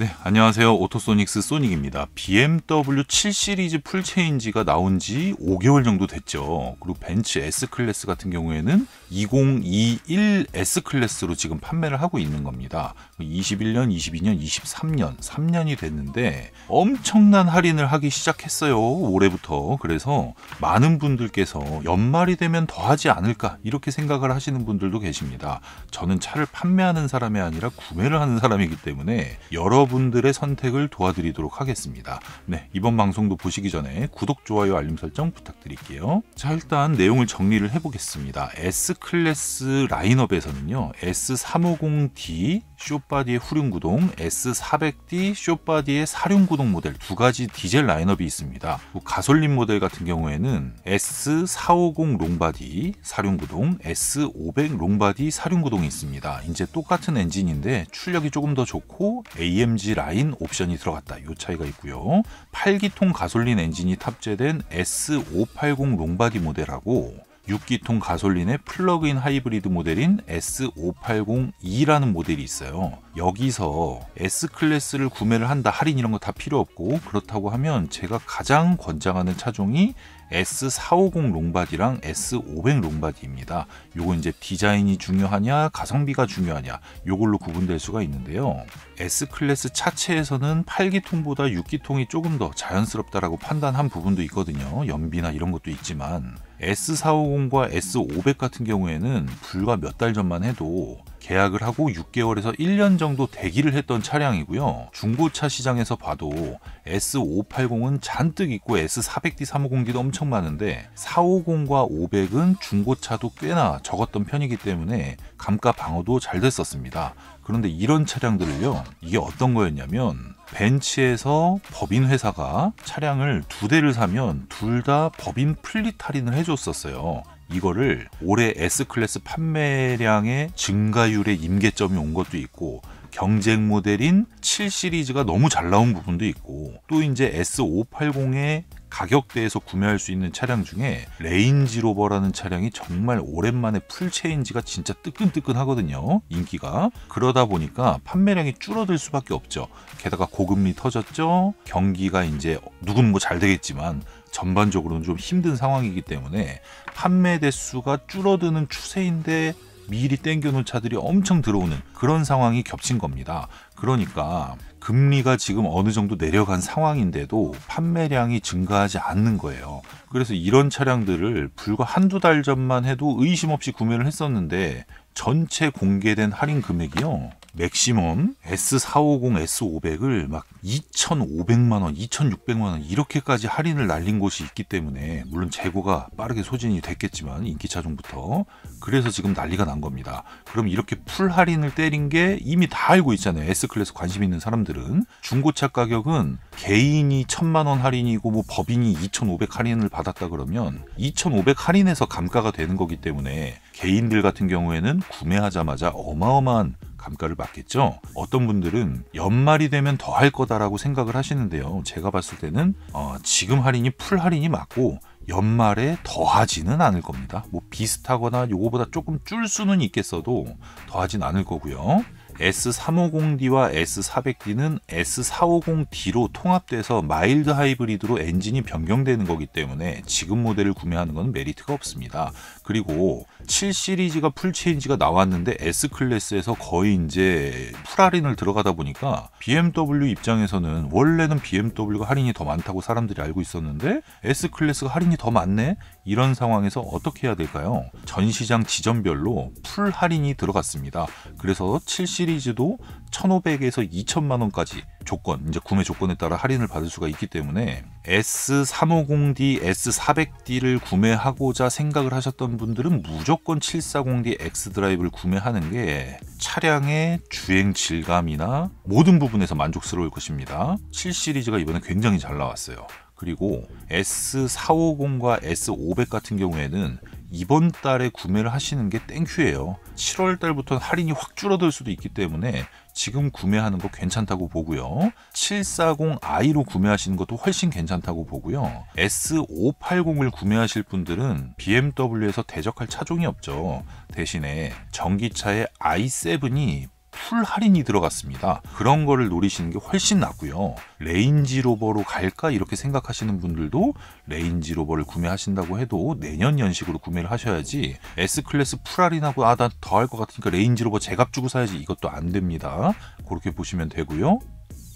네, 안녕하세요. 오토소닉스 소닉입니다. BMW 7 시리즈 풀체인지가 나온 지 5개월 정도 됐죠. 그리고 벤츠 S클래스 같은 경우에는 2021 S클래스로 지금 판매를 하고 있는 겁니다. 21년, 22년, 23년, 3년이 됐는데 엄청난 할인을 하기 시작했어요. 올해부터. 그래서 많은 분들께서 연말이 되면 더 하지 않을까 이렇게 생각을 하시는 분들도 계십니다. 저는 차를 판매하는 사람이 아니라 구매를 하는 사람이기 때문에 여러 여러분들의 선택을 도와드리도록 하겠습니다. 네, 이번 방송도 보시기 전에 구독, 좋아요, 알림 설정 부탁드릴게요. 자, 일단 내용을 정리를 해보겠습니다. S클래스 라인업에서는요. S350D, 쇼바디의 후륜구동, S400D 쇼바디의 사륜구동 모델 두 가지 디젤 라인업이 있습니다. 뭐 가솔린 모델 같은 경우에는 S450 롱바디 사륜구동, S500 롱바디 사륜구동이 있습니다. 이제 똑같은 엔진인데 출력이 조금 더 좋고 AMG 라인 옵션이 들어갔다. 이 차이가 있고요. 8기통 가솔린 엔진이 탑재된 S580 롱바디 모델하고 6기통 가솔린의 플러그인 하이브리드 모델인 s 5 8 0 e 라는 모델이 있어요. 여기서 S클래스를 구매를 한다 할인 이런 거 다 필요 없고 그렇다고 하면 제가 가장 권장하는 차종이 S450 롱바디랑 S500 롱바디입니다. 요거 이제 디자인이 중요하냐 가성비가 중요하냐 요걸로 구분될 수가 있는데요. S클래스 차체에서는 8기통보다 6기통이 조금 더 자연스럽다라고 판단한 부분도 있거든요. 연비나 이런 것도 있지만 S450과 S500 같은 경우에는 불과 몇 달 전만 해도 계약을 하고 6개월에서 1년 정도 대기를 했던 차량이고요. 중고차 시장에서 봐도 S580은 잔뜩 있고 S400D 350D도 엄청 많은데 450과 500은 중고차도 꽤나 적었던 편이기 때문에 감가 방어도 잘 됐었습니다. 그런데 이런 차량들을요. 이게 어떤 거였냐면 벤츠에서 법인 회사가 차량을 두 대를 사면 둘 다 법인 플리 할인을 해줬었어요. 이거를 올해 S클래스 판매량의 증가율의 임계점이 온 것도 있고 경쟁 모델인 7 시리즈가 너무 잘 나온 부분도 있고 또 이제 S580의 가격대에서 구매할 수 있는 차량 중에 레인지로버라는 차량이 정말 오랜만에 풀체인지가 진짜 뜨끈뜨끈하거든요. 인기가. 그러다 보니까 판매량이 줄어들 수밖에 없죠. 게다가 고금리 터졌죠. 경기가 이제 누군 뭐 잘 되겠지만 전반적으로는 좀 힘든 상황이기 때문에 판매 대수가 줄어드는 추세인데 미리 땡겨놓은 차들이 엄청 들어오는 그런 상황이 겹친 겁니다. 그러니까 금리가 지금 어느 정도 내려간 상황인데도 판매량이 증가하지 않는 거예요. 그래서 이런 차량들을 불과 한두 달 전만 해도 의심 없이 구매를 했었는데 전체 공개된 할인 금액이요. 맥시멈 S450, S500을 막 2,500만 원, 2,600만 원 이렇게까지 할인을 날린 곳이 있기 때문에 물론 재고가 빠르게 소진이 됐겠지만 인기차 종부터 그래서 지금 난리가 난 겁니다. 그럼 이렇게 풀 할인을 때린 게 이미 다 알고 있잖아요. S클래스 관심 있는 사람들은 중고차 가격은 개인이 천만 원 할인이고 뭐 법인이 이천오백 할인을 받았다 그러면 이천오백 할인에서 감가가 되는 거기 때문에 개인들 같은 경우에는 구매하자마자 어마어마한 감가를 받겠죠. 어떤 분들은 연말이 되면 더 할 거다라고 생각을 하시는데요. 제가 봤을 때는 어, 지금 할인이 풀 할인이 맞고 연말에 더하지는 않을 겁니다. 뭐 비슷하거나 요거보다 조금 줄 수는 있겠어도 더하진 않을 거고요. S350D와 S400D는 S450D로 통합돼서 마일드 하이브리드로 엔진이 변경되는 거기 때문에 지금 모델을 구매하는 건 메리트가 없습니다. 그리고 7 시리즈가 풀체인지가 나왔는데 S 클래스에서 거의 이제 풀할인을 들어가다 보니까 BMW 입장에서는 원래는 BMW가 할인이 더 많다고 사람들이 알고 있었는데 S 클래스가 할인이 더 많네? 이런 상황에서 어떻게 해야 될까요? 전 시장 지점별로 풀 할인이 들어갔습니다. 그래서 7 시리즈 시리즈도 1,500에서 2,000만 원까지 조건, 이제 구매 조건에 따라 할인을 받을 수가 있기 때문에 S350D, S400D를 구매하고자 생각을 하셨던 분들은 무조건 740D X 드라이브를 구매하는 게 차량의 주행 질감이나 모든 부분에서 만족스러울 것입니다. 7 시리즈가 이번에 굉장히 잘 나왔어요. 그리고 S450과 S500 같은 경우에는 이번 달에 구매를 하시는 게 땡큐예요. 7월 달부터는 할인이 확 줄어들 수도 있기 때문에 지금 구매하는 거 괜찮다고 보고요. 740i로 구매하시는 것도 훨씬 괜찮다고 보고요. S580을 구매하실 분들은 BMW에서 대적할 차종이 없죠. 대신에 전기차의 i7이 풀 할인이 들어갔습니다. 그런 거를 노리시는 게 훨씬 낫고요. 레인지 로버로 갈까 이렇게 생각하시는 분들도 레인지 로버를 구매하신다고 해도 내년 연식으로 구매를 하셔야지 S 클래스 풀 할인하고 아난 더할 것 같으니까 레인지 로버 제값 주고 사야지 이것도 안 됩니다. 그렇게 보시면 되고요.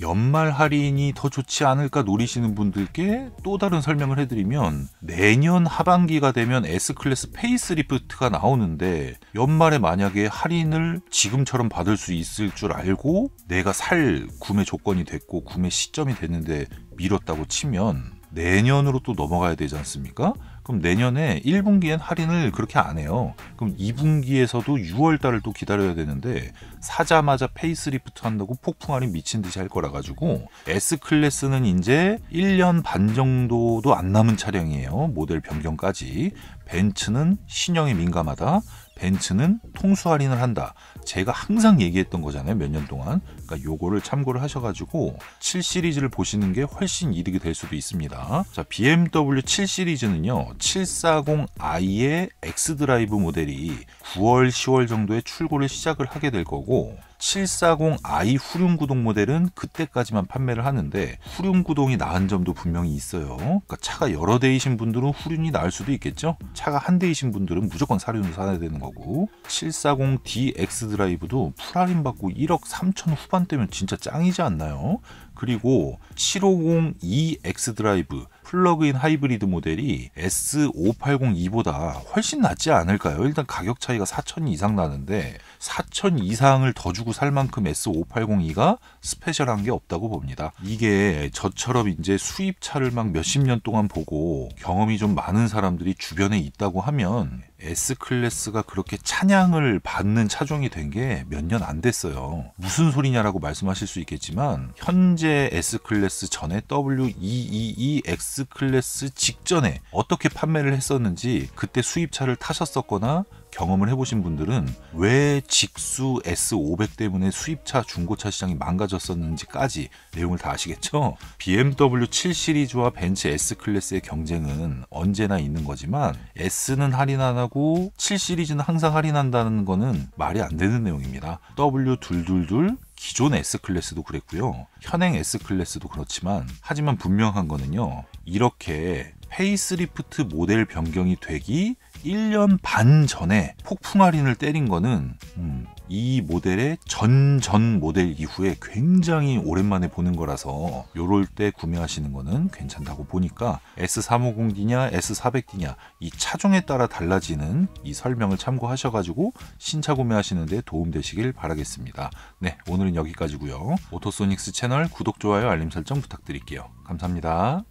연말 할인이 더 좋지 않을까 노리시는 분들께 또 다른 설명을 해드리면 내년 하반기가 되면 S클래스 페이스리프트가 나오는데 연말에 만약에 할인을 지금처럼 받을 수 있을 줄 알고 내가 살 구매 조건이 됐고 구매 시점이 됐는데 미뤘다고 치면 내년으로 또 넘어가야 되지 않습니까? 그럼 내년에 1분기엔 할인을 그렇게 안 해요. 그럼 2분기에서도 6월 달을 또 기다려야 되는데 사자마자 페이스리프트 한다고 폭풍 할인 미친 듯이 할 거라 가지고 S 클래스는 이제 1년 반 정도도 안 남은 차량이에요. 모델 변경까지. 벤츠는 신형에 민감하다. 벤츠는 통수 할인을 한다. 제가 항상 얘기했던 거잖아요. 몇 년 동안. 그러니까 요거를 참고를 하셔가지고 7 시리즈를 보시는 게 훨씬 이득이 될 수도 있습니다. 자, BMW 7 시리즈는요. 740i의 X 드라이브 모델이 9월, 10월 정도에 출고를 시작을 하게 될 거고 740i 후륜구동 모델은 그때까지만 판매를 하는데 후륜구동이 나은 점도 분명히 있어요. 그러니까 차가 여러 대이신 분들은 후륜이 나을 수도 있겠죠. 차가 한 대이신 분들은 무조건 사륜으로 사야 되는 거고 740DX 드라이브도 풀할인 받고 1억 3천 후반대면 진짜 짱이지 않나요? 그리고 750EX 드라이브 플러그인 하이브리드 모델이 s 5 8 0 e 보다 훨씬 낫지 않을까요? 일단 가격 차이가 4천 이상 나는데 4천 이상을 더 주고 살 만큼 s 5 8 0 e 가 스페셜한 게 없다고 봅니다. 이게 저처럼 이제 수입차를 막 몇십 년 동안 보고 경험이 좀 많은 사람들이 주변에 있다고 하면 S 클래스가 그렇게 찬양을 받는 차종이 된 게 몇 년 안 됐어요. 무슨 소리냐라고 말씀하실 수 있겠지만 현재 S 클래스 전에 W222 e e e X 클래스 직전에 어떻게 판매를 했었는지 그때 수입차를 타셨었거나 경험을 해보신 분들은 왜 직수 S500 때문에 수입차, 중고차 시장이 망가졌었는지까지 내용을 다 아시겠죠? BMW 7 시리즈와 벤츠 S 클래스의 경쟁은 언제나 있는 거지만 S는 할인 안 하고 7 시리즈는 항상 할인한다는 거는 말이 안 되는 내용입니다. W222 기존 S클래스도 그랬고요. 현행 S클래스도 그렇지만 하지만 분명한 거는요. 이렇게 페이스리프트 모델 변경이 되기 1년 반 전에 폭풍 할인을 때린 거는 음, 이 모델의 전전 모델 이후에 굉장히 오랜만에 보는 거라서 요럴 때 구매하시는 거는 괜찮다고 보니까 S350D냐 S400D냐 이 차종에 따라 달라지는 이 설명을 참고하셔가지고 신차 구매하시는데 도움되시길 바라겠습니다. 네 오늘은 여기까지고요. 오토소닉스 채널 구독, 좋아요, 알림 설정 부탁드릴게요. 감사합니다.